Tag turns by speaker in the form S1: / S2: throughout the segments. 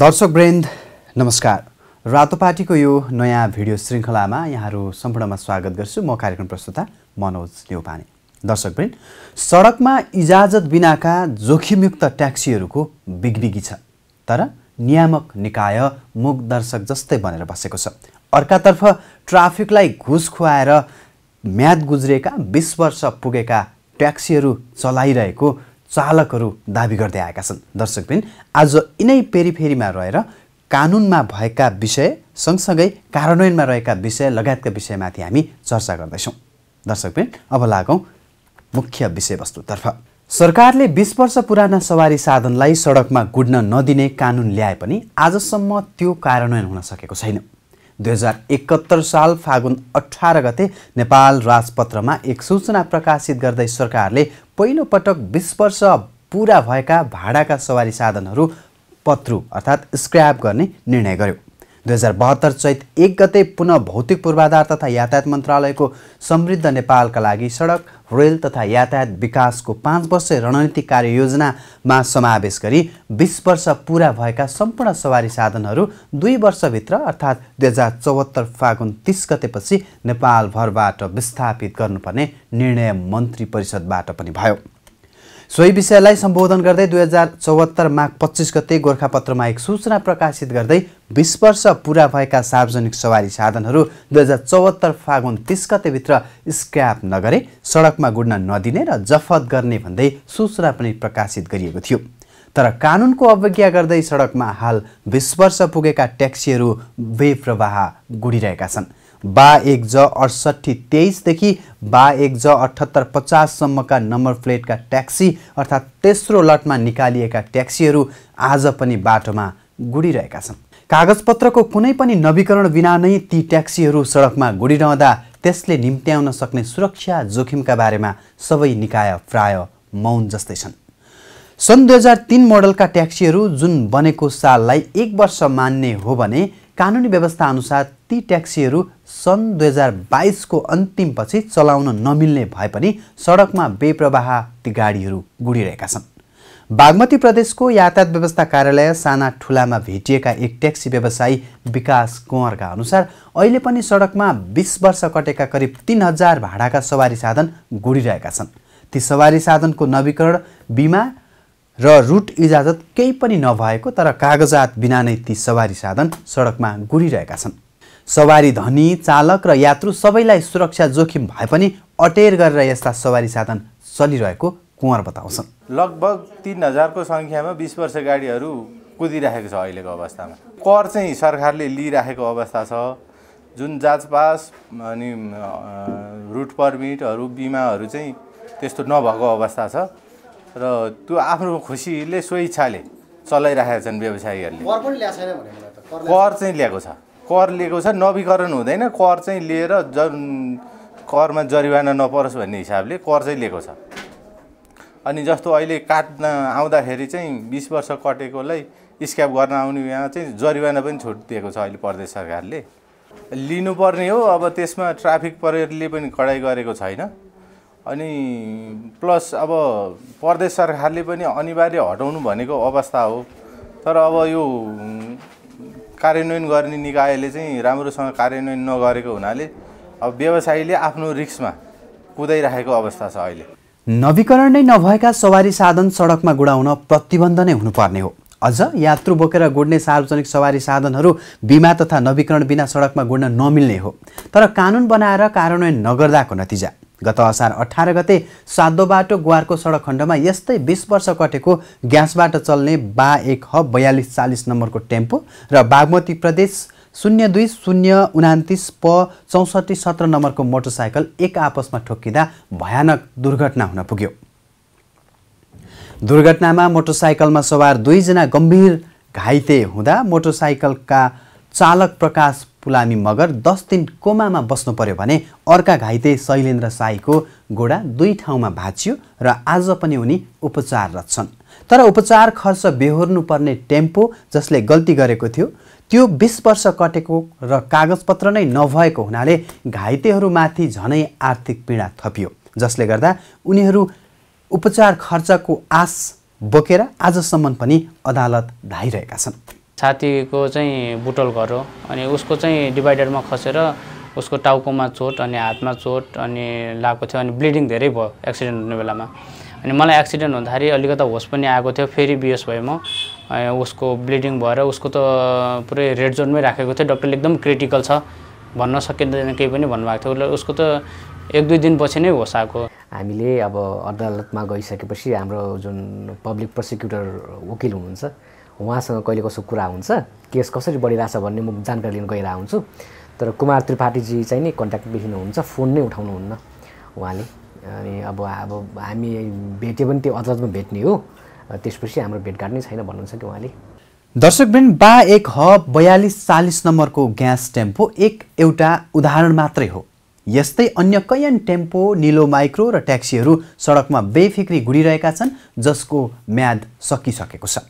S1: दर्शक ब्रेन्द नमस्कार रातोपाटीको यो नयाँ भिडियो श्रृङ्खलामा यहाँहरू सम्पूर्णमा स्वागत गर्छु म कार्यक्रम प्रस्तुता मनोज नेउपाने दर्शक ब्रेन्द सडकमा इजाजत बिनाका जोखिमयुक्त ट्याक्सीहरूको बिग्रिगी छ तर नियामक निकाय मुख दर्शक जस्तै बनेर बसेको छ अर्कातर्फ ट्राफिकलाई घुस खुवाएर म्याद गुज्रिएका बिस वर्ष पुगेका ट्याक्सीहरू चलाइरहेको चालकहरू दावी गर्दै आएका छन् दर्शकबिन आज यिनै पेरिफेरीमा रहेर कानुनमा भएका विषय सँगसँगै कार्यान्वयनमा रहेका विषय लगायतका विषयमाथि हामी चर्चा गर्दैछौँ दर्शकबिन अब लागौँ मुख्य विषयवस्तुतर्फ सरकारले बिस वर्ष पुराना सवारी साधनलाई सडकमा गुड्न नदिने कानुन ल्याए पनि आजसम्म त्यो कार्यान्वयन हुन सकेको छैन दुई हजार एकहत्तर साल फागुन अठार गते नेपाल राजपत्रमा एक सूचना प्रकाशित गर्दै सरकारले पहिलोपटक बिस वर्ष पुरा भएका भाडाका सवारी साधनहरू पत्रु अर्थात् स्क्र्याप गर्ने निर्णय गर्यो दुई हजार बहत्तर चैत एक गते पुनः भौतिक पूर्वाधार तथा यातायात मन्त्रालयको समृद्ध नेपालका लागि सडक रेल तथा यातायात विकासको पाँच वर्ष रणनीति कार्ययोजनामा समावेश गरी बिस वर्ष पुरा भएका सम्पूर्ण सवारी साधनहरू दुई वर्षभित्र अर्थात् दुई हजार चौहत्तर फागुन तिस गतेपछि नेपालभरबाट विस्थापित गर्नुपर्ने निर्णय मन्त्री परिषदबाट पनि भयो सोही विषयलाई सम्बोधन गर्दै दुई हजार चौहत्तर माघ पच्चिस गते गोर्खापत्रमा एक सूचना प्रकाशित गर्दै बिस वर्ष पुरा भएका सार्वजनिक सवारी साधनहरू दुई हजार चौहत्तर फागुन तिस गतेभित्र स्क्र्याप नगरे सडकमा गुड्न नदिने र जफत गर्ने भन्दै सूचना पनि प्रकाशित गरिएको थियो तर कानुनको अवज्ञा गर्दै सडकमा हाल बिस वर्ष पुगेका ट्याक्सीहरू बेप्रवाह गुडिरहेका छन् बा एक ज अडसट्ठी तेइसदेखि बा एक ज अठहत्तर पचाससम्मका नम्बर प्लेटका ट्याक्सी अर्थात् तेस्रो लटमा निकालिएका ट्याक्सीहरू आज पनि बाटोमा गुडिरहेका छन् कागजपत्रको कुनै पनि नवीकरण बिना नै ती ट्याक्सीहरू सडकमा गुडिरहँदा त्यसले निम्त्याउन सक्ने सुरक्षा जोखिमका बारेमा सबै निकाय प्राय मौन जस्तै छन् सन् दुई हजार तिन मोडलका ट्याक्सीहरू जुन बनेको साललाई एक वर्ष मान्ने हो भने कानुनी व्यवस्था अनुसार ती ट्याक्सीहरू सन् दुई हजार बाइसको अन्तिमपछि चलाउन नमिल्ने भए पनि सडकमा बेप्रवाह ती गाडीहरू गुडिरहेका छन् बागमती प्रदेशको यातायात व्यवस्था कार्यालय साना ठुलामा भेटिएका एक ट्याक्सी व्यवसायी विकास कुँवरका अनुसार अहिले पनि सडकमा बिस वर्ष कटेका करिब तिन हजार भाडाका सवारी साधन गुडिरहेका छन् ती सवारी साधनको नवीकरण बिमा र रुट इजाजत केही पनि नभएको तर कागजात बिना नै ती सवारी साधन सडकमा गुडिरहेका छन् सवारी धनी चालक र यात्रु सबैलाई सुरक्षा जोखिम भए पनि अटेर गरेर यस्ता सवारी साधन चलिरहेको कुँवर बताउँछन्
S2: लगभग तिन हजारको सङ्ख्यामा बिस वर्ष गाडीहरू कुदिरहेको छ अहिलेको अवस्थामा कर चाहिँ सरकारले लिइराखेको अवस्था छ जुन जाँच पास अनि रुट पर्मिटहरू बिमाहरू चाहिँ त्यस्तो नभएको अवस्था छ र त्यो आफ्नो खुसीले स्वेच्छाले चलाइराखेका छन् व्यवसायीहरूले कर चाहिँ ल्याएको छ कर लिएको छ नवीकरण हुँदैन कर चाहिँ लिएर ज करमा जरिवाना नपरोस् भन्ने हिसाबले कर चाहिँ लिएको छ अनि जस्तो अहिले काट्न आउँदाखेरि चाहिँ बिस वर्ष कटेकोलाई स्क्याप गर्न आउने यहाँ चाहिँ जरिवाना पनि छुट दिएको छ अहिले प्रदेश सरकारले लिनुपर्ने हो अब त्यसमा ट्राफिक प्रहरीले पनि कडाइ गरेको छैन अनि प्लस अब प्रदेश सरकारले पनि अनिवार्य हटाउनु भनेको अवस्था हो तर अब यो कार्यान्वयन गर्ने निकायले चाहिँ राम्रोसँग कार्यान्वयन नगरेको हुनाले अब व्यवसायीले आफ्नो रिक्समा कुदाइराखेको अवस्था छ अहिले
S1: नवीकरण नै नभएका सवारी साधन सडकमा गुडाउन प्रतिबन्ध नै हुनुपर्ने हो अझ यात्रु बोकेर गुड्ने सार्वजनिक सवारी साधनहरू बिमा तथा नवीकरण बिना सडकमा गुड्न नमिल्ने हो तर कानुन बनाएर कार्यान्वयन नगर्दाको नतिजा गत असार अठार गते सादो बाटो सडक खण्डमा यस्तै बिस वर्ष कटेको ग्यासबाट चल्ने बा एक ह बयालिस चालिस नम्बरको टेम्पो र बागमती प्रदेश शून्य दुई शून्य उनातिस प चौसठी सत्र नम्बरको मोटरसाइकल एक आपसमा ठोक्किँदा भयानक दुर्घटना हुन पुग्यो दुर्घटनामा मोटरसाइकलमा सवार दुईजना गम्भीर घाइते हुँदा मोटरसाइकलका चालक प्रकाश पुलामी मगर दस दिन कोमामा बस्नु पर्यो भने अर्का घाइते शैलेन्द्र साईको घोडा दुई ठाउँमा भाँचियो र आज पनि उनी उपचाररत छन् तर उपचार खर्च बेहोर्नुपर्ने टेम्पो जसले गल्ती गरेको थियो त्यो बिस वर्ष कटेको र कागजपत्र नै नभएको हुनाले घाइतेहरूमाथि झनै आर्थिक पीडा थपियो जसले गर्दा उनीहरू उपचार खर्चको आश बोकेर आजसम्म पनि अदालत धाइरहेका छन्
S2: छातीको चाहिँ बुटल घर हो अनि उसको चाहिँ डिभाइडरमा खसेर उसको
S1: टाउकोमा चोट अनि हातमा चोट अनि लगाएको थियो अनि ब्लिडिङ धेरै भयो एक्सिडेन्ट हुने बेलामा अनि मलाई एक्सिडेन्ट हुँदाखेरि अलिकता होस पनि आएको थियो फेरि बिएस भयो म उसको ब्लिडिङ भएर उसको त पुरै रेड जोनमै राखेको थियो डक्टरले एकदम क्रिटिकल छ भन्न सकिँदैन केही पनि भन्नुभएको थियो उसको त एक दुई दिनपछि नै होस आएको हामीले अब अदालतमा गइसकेपछि हाम्रो जुन पब्लिक प्रोसिक्युटर वकिल हुनुहुन्छ उहाँसँग कहिले कसो कुरा हुन्छ केस कसरी बढिरहेछ भन्ने म जानकारी लिन गइरहेको हुन्छु तर कुमार त्रिपाठीजी चाहिँ नि कन्ट्याक्ट हुन्छ फोन नै उठाउनुहुन्न उहाँले अनि अब अब हामी भेट्यो भने त्यो अदालतमा भेट्ने हो त्यसपछि हाम्रो भेटघाट नै छैन भन्नुहुन्छ कि उहाँले दर्शक दर्शकबिन बा एक ह बयालिस चालिस नम्बरको ग्यास टेम्पो एक एउटा उदाहरण मात्रै हो यस्तै अन्य कैयन टेम्पो निलो माइक्रो र ट्याक्सीहरू सडकमा बेफिक्री घुडिरहेका छन् जसको म्याद सकिसकेको छ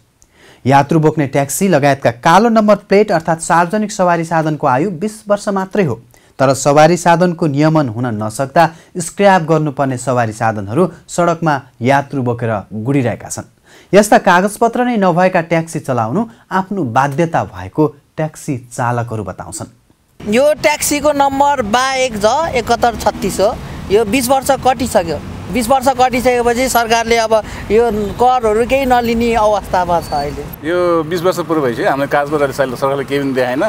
S1: यात्रु बोक्ने ट्याक्सी लगायतका कालो नम्बर प्लेट अर्थात् सार्वजनिक सवारी साधनको आयु बिस वर्ष मात्रै हो तर सवारी साधनको नियमन हुन नसक्दा स्क्र्याप गर्नुपर्ने सवारी साधनहरू सडकमा यात्रु बोकेर गुडिरहेका छन् यस्ता कागजपत्र नै नभएका ट्याक्सी चलाउनु आफ्नो बाध्यता भएको ट्याक्सी चालकहरू बताउँछन्
S3: यो ट्याक्सीको नम्बर बा एक छ एकहत्तर छत्तिस हो यो बिस वर्ष कटिसक्यो बिस वर्ष कटिसकेपछि सरकारले अब यो करहरू केही नलिने अवस्थामा छ अहिले
S2: यो बिस वर्ष पुरो भइसक्यो हामीले काज गर्दाखेरि सरकारले केही पनि देखाएन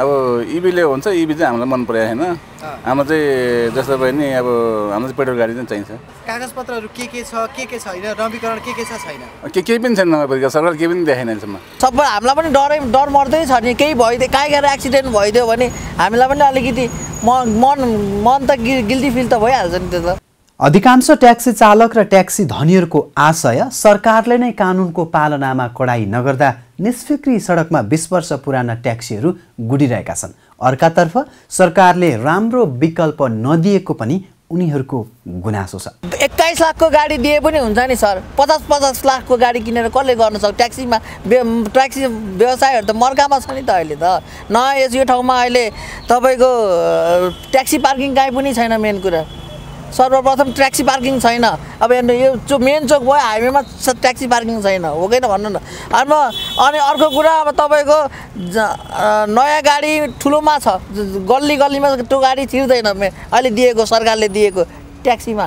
S2: अब इबीले हुन्छ इबी चाहिँ हामीलाई मन परेको छैन हाम्रो चाहिँ जस्तो भयो नि अब हाम्रो चाहिँ पेट्रोल गाडी चाहिँ चाहिन्छ
S1: कागजपत्रहरू के के छ के
S3: के छैन नवीकरण के के छ छैन
S2: के केही पनि छैन नगरपालिका सरकार केही पनि देखाएन अहिलेसम्म
S3: सबै हामीलाई पनि डरै डर मर्दै छ नि केही भइदियो काहीँ गएर एक्सिडेन्ट भइदियो भने हामीलाई पनि अलिकति मन मन मन त गिल्टी फिल त भइहाल्छ नि त्यो त
S1: अधिकांश ट्याक्सी चालक र ट्याक्सी धनीहरूको आशय सरकारले नै कानुनको पालनामा कडाई नगर्दा निष्फिक्री सडकमा बिस वर्ष पुराना ट्याक्सीहरू गुडिरहेका छन् अर्कातर्फ सरकारले राम्रो विकल्प नदिएको पनि उनीहरूको गुनासो छ
S3: एक्काइस लाखको गाडी दिए पनि हुन्छ नि सर पचास पचास लाखको गाडी किनेर कसले गर्न सक्छ ट्याक्सीमा ट्याक्सी व्यवसायहरू त मर्कामा छ नि त अहिले त न यस यो ठाउँमा अहिले तपाईँको ट्याक्सी पार्किङ कहीँ पनि छैन मेन कुरा सर्वप्रथम ट्याक्सी पार्किङ छैन अब हेर्नु यो चो मेन चोक भयो हाइवेमा ट्याक्सी पार्किङ छैन हो कि न भन्नु न अब अनि अर्को कुरा अब तपाईँको नयाँ गाडी ठुलोमा छ गल्ली गल्लीमा त्यो गाडी छिर्दैन अहिले दिएको सरकारले दिएको ट्याक्सीमा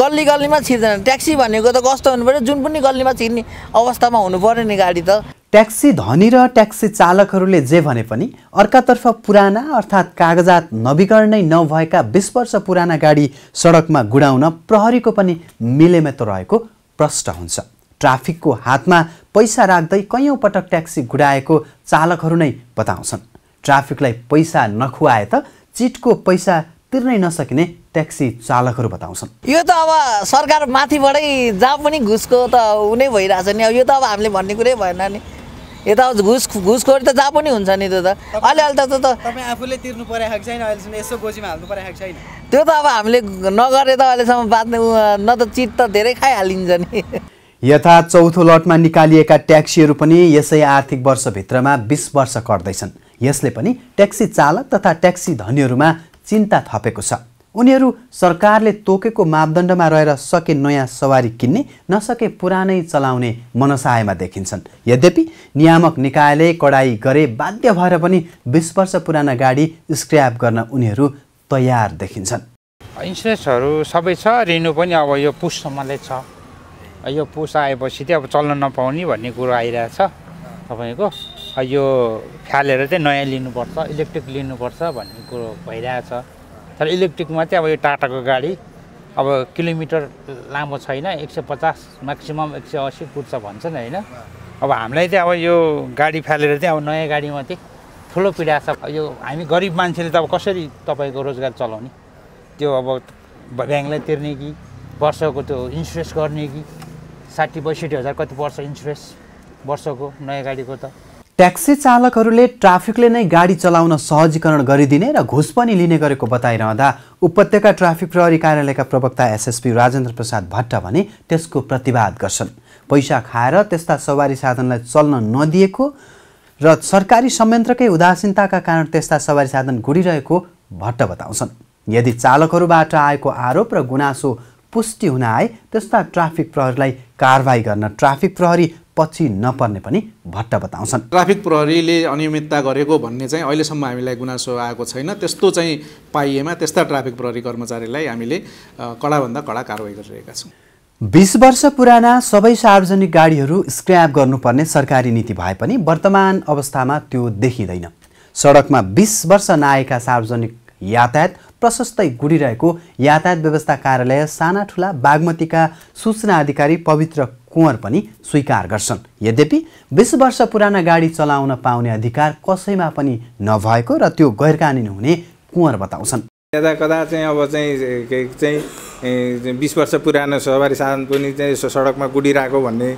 S3: गल्ली गल्लीमा छिर्दैन ट्याक्सी भनेको त कस्तो हुनु पऱ्यो जुन पनि गल्लीमा छिर्ने अवस्थामा हुनु पऱ्यो नि गाडी त ट्याक्सी
S1: धनी र ट्याक्सी चालकहरूले जे भने पनि अर्कातर्फ पुराना अर्थात् कागजात नवीकरणै नभएका बिस वर्ष पुराना गाडी सडकमा गुडाउन प्रहरीको पनि मिलेमेतो रहेको प्रष्ट हुन्छ ट्राफिकको हातमा पैसा राख्दै कैयौँ पटक ट्याक्सी गुडाएको चालकहरू नै बताउँछन् ट्राफिकलाई पैसा नखुवाए त चिटको पैसा तिर्नै नसकिने ट्याक्सी चालकहरू बताउँछन्
S3: यो त अब सरकार माथिबाटै जहाँ पनि घुसको त उ भइरहेछ नि अब यो त अब हामीले भन्ने कुरै भएन नि यता घुस घुसखोरी त जहाँ पनि हुन्छ नि त्यो त अलिअलि त त तपाईँ
S1: आफूले तिर्नु परेको छैन अहिलेसम्म यसो गोजीमा हाल्नु परेको छैन
S3: त्यो त अब हामीले नगरे त अहिलेसम्म बाँच्न न त चिट त धेरै खाइहालिन्छ नि
S1: यथा चौथो लटमा निकालिएका ट्याक्सीहरू पनि यसै आर्थिक वर्षभित्रमा बिस वर्ष कट्दैछन् यसले पनि ट्याक्सी चालक तथा ट्याक्सी धनीहरूमा चिन्ता थपेको छ उनीहरू सरकारले तोकेको मापदण्डमा रहेर सके नयाँ सवारी किन्ने नसके पुरानै चलाउने मनसायमा देखिन्छन् यद्यपि नियामक निकायले कडाई गरे बाध्य भएर पनि बिस वर्ष पुरानो गाडी स्क्र्याप गर्न उनीहरू तयार देखिन्छन्
S2: इन्सुरेन्सहरू सबै छ रिनु पनि अब यो पुससम्मले छ यो पुस आएपछि चाहिँ अब चल्न नपाउने भन्ने कुरो आइरहेछ तपाईँको यो फ्यालेर चाहिँ नयाँ लिनुपर्छ इलेक्ट्रिक लिनुपर्छ भन्ने कुरो भइरहेछ तर इलेक्ट्रिकमा चाहिँ अब यो टाटाको गाडी अब किलोमिटर लामो छैन एक सय पचास म्याक्सिमम् एक सय असी कुद्छ नि होइन अब हामीलाई चाहिँ अब यो गाडी फालेर चाहिँ अब नयाँ गाडीमा चाहिँ ठुलो पीडा छ यो हामी गरिब मान्छेले त अब कसरी तपाईँको रोजगार चलाउने त्यो अब ब्याङ्कलाई तिर्ने कि वर्षको त्यो इन्सुरेन्स गर्ने कि साठी पैँसठी हजार कति पर्छ इन्सुरेन्स वर्षको नयाँ गाडीको त
S1: ट्याक्सी चालकहरूले ट्राफिकले नै गाडी चलाउन सहजीकरण गरिदिने र घुस पनि लिने गरेको बताइरहँदा उपत्यका ट्राफिक प्रहरी कार्यालयका प्रवक्ता एसएसपी राजेन्द्र प्रसाद भट्ट भने त्यसको प्रतिवाद गर्छन् पैसा खाएर त्यस्ता सवारी साधनलाई चल्न नदिएको र सरकारी संयन्त्रकै उदासीनताका कारण त्यस्ता सवारी साधन गुडिरहेको भट्ट बताउँछन् यदि चालकहरूबाट आएको आरोप र गुनासो पुष्टि हुन आए त्यस्ता ट्राफिक प्रहरीलाई कारवाही गर्न ट्राफिक प्रहरी पछि नपर्ने पनि भट्ट बताउँछन्
S2: ट्राफिक प्रहरीले अनियमितता गरेको भन्ने चाहिँ अहिलेसम्म हामीलाई गुनासो आएको छैन त्यस्तो चाहिँ पाइएमा त्यस्ता ट्राफिक प्रहरी कर्मचारीलाई हामीले कडाभन्दा कडा कारवाही गरिरहेका छौँ
S1: बिस वर्ष पुराना सबै सार्वजनिक गाडीहरू स्क्र्याप गर्नुपर्ने सरकारी नीति भए पनि वर्तमान अवस्थामा त्यो देखिँदैन सडकमा बिस वर्ष नआएका सार्वजनिक यातायात प्रशस्तै गुडिरहेको यातायात व्यवस्था कार्यालय साना ठुला बागमतीका सूचना अधिकारी पवित्र कुँवर पनि स्वीकार गर्छन् यद्यपि बिस वर्ष पुराना गाडी चलाउन पाउने अधिकार कसैमा पनि नभएको र त्यो गैरकानुनी हुने कुँवर बताउँछन्
S2: यदा कदा चाहिँ अब चाहिँ के चाहिँ बिस वर्ष पुरानो सवारी साधन पनि चाहिँ सडकमा गुडिरहेको भन्ने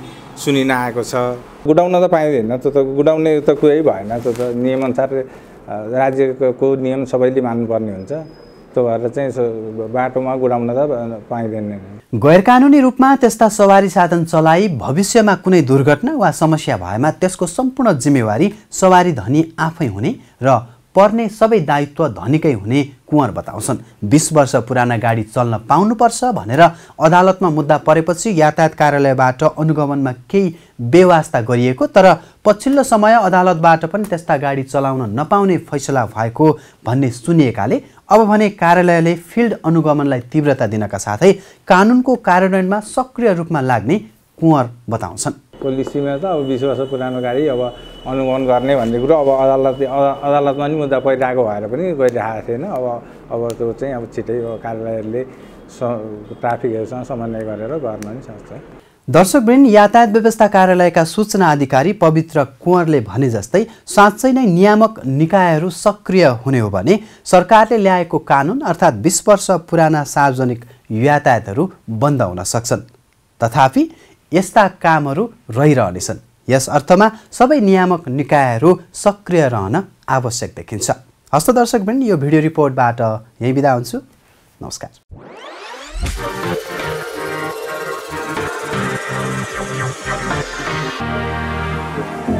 S2: सुनिन आएको छ गुडाउन त पाइँदैन त गुडाउने त कुरै भएन त्यो त नियमअनुसार राज्यको नियम सबैले मान्नुपर्ने हुन्छ त्यो चाहिँ बाटोमा गुडाउन त पाइँदैन
S1: कानुनी रूपमा त्यस्ता सवारी साधन चलाइ भविष्यमा कुनै दुर्घटना वा समस्या भएमा त्यसको सम्पूर्ण जिम्मेवारी सवारी धनी आफै हुने र पर्ने सबै दायित्व धनीकै हुने कुँवर बताउँछन् बिस वर्ष पुराना गाडी चल्न पाउनुपर्छ भनेर अदालतमा मुद्दा परेपछि यातायात कार्यालयबाट अनुगमनमा केही व्यवस्था गरिएको तर पछिल्लो समय अदालतबाट पनि त्यस्ता गाडी चलाउन नपाउने फैसला भएको भन्ने सुनिएकाले अब भने कार्यालयले फिल्ड अनुगमनलाई तीव्रता दिनका साथै कानुनको कार्यान्वयनमा सक्रिय रूपमा लाग्ने कुँवर बताउँछन्
S2: पोलिसीमा त अब बिस वर्ष पुरानो गाडी अब अनुगमन गर्ने भन्ने कुरो अब अदालत अदालतमा नि मुद्दा परिरहेको भएर पनि गइरहेको थिएन अब अब त्यो चाहिँ अब छिटै कार्यालयहरूले ट्राफिकहरूसँग समन्वय गरेर गर्न नि सक्छ
S1: दर्शकवृन्द यातायात व्यवस्था कार्यालयका सूचना अधिकारी पवित्र कुँवरले भने जस्तै साँच्चै नै नियामक निकायहरू सक्रिय हुने हो भने सरकारले ल्याएको कानुन अर्थात् बिस वर्ष पुराना सार्वजनिक यातायातहरू बन्द हुन सक्छन् तथापि यस्ता कामहरू रहिरहनेछन् यस अर्थमा सबै नियामक निकायहरू सक्रिय रहन आवश्यक देखिन्छ हस्त दर्शक पनि यो भिडियो रिपोर्टबाट यहीँ बिदा हुन्छु नमस्कार